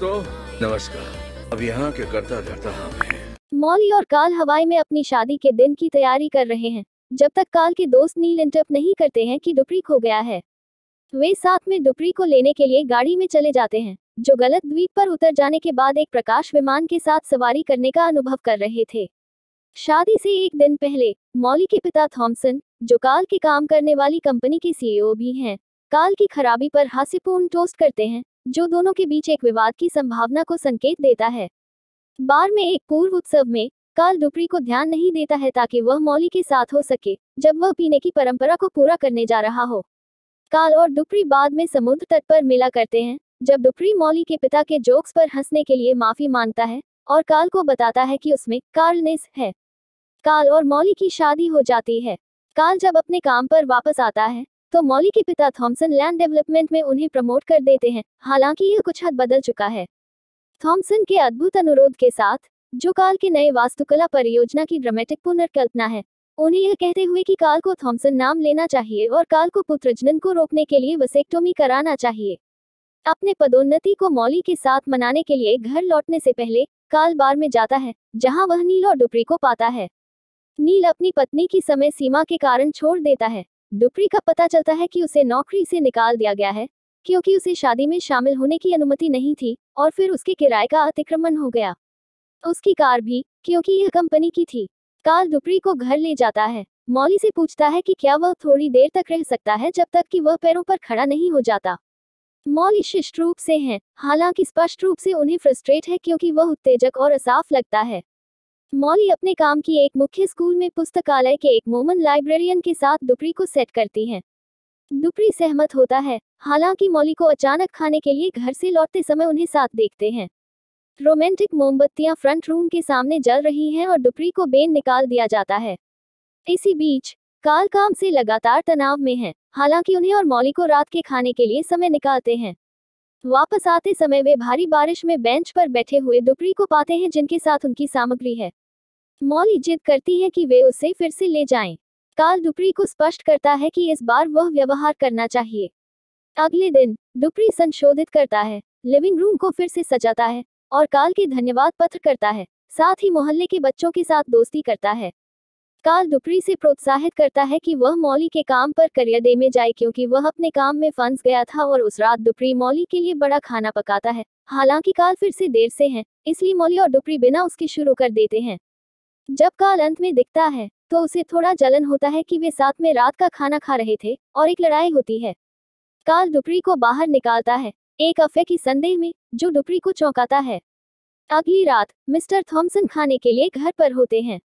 तो नमस्कार अब यहाँ के करता धरता हम हैं मौली और काल हवाई में अपनी शादी के दिन की तैयारी कर रहे हैं जब तक काल के दोस्त नील इंटरप नहीं करते हैं कि डुपरी खो गया है वे साथ में डुपरी को लेने के लिए गाड़ी में चले जाते हैं जो गलत द्वीप पर उतर जाने के बाद एक प्रकाश विमान के साथ सवारी करने का अनुभव कर रहे थे शादी से एक दिन पहले मौली के पिता थॉमसन जो काल के काम करने वाली कंपनी के सीईओ भी हैं काल की खराबी पर हास्यपूर्ण टोस्ट करते हैं जो दोनों के बीच एक विवाद की संभावना को संकेत देता है बार में एक पूर्व उत्सव में काल दुपरी को ध्यान नहीं देता है ताकि वह मौली के साथ हो सके जब वह पीने की परंपरा को पूरा करने जा रहा हो काल और दुपरी बाद में समुद्र तट पर मिला करते हैं जब दुपरी मौली के पिता के जोक्स पर हंसने के लिए माफी मांगता है और काल को बताता है कि उसमें कार्लनेस है काल और मौली की शादी हो जाती है काल जब अपने काम पर वापस आता है तो मौली के पिता थॉमसन लैंड डेवलपमेंट में उन्हें प्रमोट कर देते हैं हालांकि यह कुछ हद बदल चुका है थॉमसन के अद्भुत अनुरोध के साथ जो काल के नए वास्तुकला परियोजना की ड्रामेटिक पुनर्कल्पना है उन्हें यह कहते हुए कि काल को थॉमसन नाम लेना चाहिए और काल को पुत्रजनन को रोकने के लिए वसेक्टोमी कराना चाहिए अपने पदोन्नति को मौली के साथ मनाने के लिए घर लौटने से पहले काल बार में जाता है जहां वह नील और डुपरी को पाता है नील अपनी पत्नी की समय सीमा के कारण छोड़ देता है डुपरी का पता चलता है कि उसे नौकरी से निकाल दिया गया है क्योंकि उसे शादी में शामिल होने की अनुमति नहीं थी और फिर उसके किराए का अतिक्रमण हो गया उसकी कार भी क्योंकि यह कंपनी की थी काल दुपरी को घर ले जाता है मौली से पूछता है कि क्या वह थोड़ी देर तक रह सकता है जब तक कि वह पैरों पर खड़ा नहीं हो जाता मौली शिष्ट रूप से हैं हालांकि स्पष्ट रूप से उन्हें फ्रस्ट्रेट है क्योंकि वह उत्तेजक और असाफ लगता है मौली अपने काम की एक मुख्य स्कूल में पुस्तकालय के एक मोमन लाइब्रेरियन के साथ दुपरी को सेट करती हैं दुपरी सहमत होता है हालांकि मौली को अचानक खाने के लिए घर से लौटते समय उन्हें साथ देखते हैं रोमांटिक मोमबत्तियां फ्रंट रूम के सामने जल रही हैं और दुपरी को बेन निकाल दिया जाता है इसी बीच काल काम से लगातार तनाव में है हालांकि उन्हें और मौली को रात के खाने के लिए समय निकालते हैं वापस आते समय वे भारी बारिश में बेंच पर बैठे हुए दुपरी को पाते हैं जिनके साथ उनकी सामग्री है मॉल इज्जत करती है कि वे उसे फिर से ले जाएं। काल डुपरी को स्पष्ट करता है कि इस बार वह व्यवहार करना चाहिए अगले दिन डुपरी संशोधित करता है लिविंग रूम को फिर से सजाता है और काल के धन्यवाद पत्र करता है साथ ही मोहल्ले के बच्चों के साथ दोस्ती करता है काल डुपरी से प्रोत्साहित करता है कि वह मौली के काम पर करियर दे में जाए क्योंकि वह अपने काम में फंस गया था और उस रात डुपरी मौली के लिए बड़ा खाना पकाता है हालांकि काल फिर से देर से हैं इसलिए मौली और डुपरी बिना उसके शुरू कर देते हैं जब काल अंत में दिखता है तो उसे थोड़ा जलन होता है कि वे साथ में रात का खाना खा रहे थे और एक लड़ाई होती है काल डुपरी को बाहर निकालता है एक अफे की संदेह में जो डुपरी को चौंकाता है अगली रात मिस्टर थॉमसन खाने के लिए घर पर होते हैं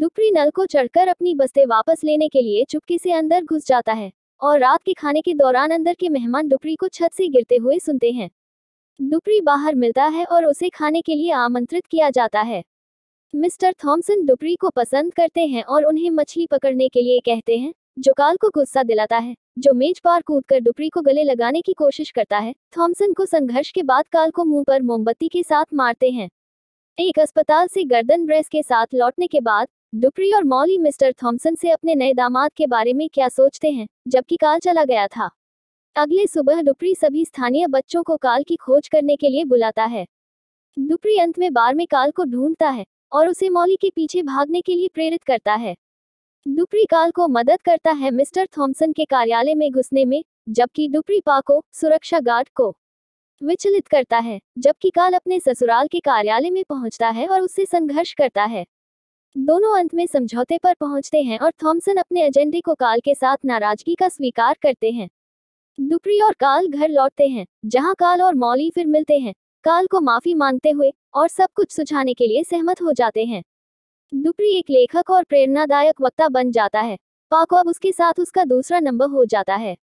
डुपरी नल को चढ़कर अपनी बस्ते वापस लेने के लिए चुपके से अंदर घुस जाता है और रात के खाने के दौरान अंदर के मेहमान डुपरी को छत से गिरते हुए सुनते हैं डुपरी बाहर मिलता है और उसे खाने के लिए आमंत्रित किया जाता है मिस्टर थॉमसन डुपरी को पसंद करते हैं और उन्हें मछली पकड़ने के लिए कहते हैं जो काल को गुस्सा दिलाता है जो मेज पार कूद कर डुपरी को गले लगाने की कोशिश करता है थॉमसन को संघर्ष के बाद काल को मुंह पर मोमबत्ती के साथ मारते हैं एक अस्पताल से गर्दन ब्रेस के साथ लौटने के बाद डुपरी और मौली मिस्टर थॉमसन से अपने नए दामाद के बारे में क्या सोचते हैं जबकि काल चला गया था अगले सुबह डुपरी सभी स्थानीय बच्चों को काल की खोज करने के लिए बुलाता है डुपरी अंत में बार में काल को ढूंढता है और उसे मॉली के पीछे भागने के लिए प्रेरित करता है काल को मदद करता है मिस्टर थॉमसन के कार्यालय में घुसने में जबकि पा को सुरक्षा गार्ड को विचलित करता है जबकि काल अपने ससुराल के कार्यालय में पहुंचता है और उससे संघर्ष करता है दोनों अंत में समझौते पर पहुंचते हैं और थॉमसन अपने एजेंडे को काल के साथ नाराजगी का स्वीकार करते हैं डुप्री और काल घर लौटते हैं जहां काल और मौली फिर मिलते हैं काल को माफी मांगते हुए और सब कुछ सुझाने के लिए सहमत हो जाते हैं डुपरी एक लेखक और प्रेरणादायक वक्ता बन जाता है पाको अब उसके साथ उसका दूसरा नंबर हो जाता है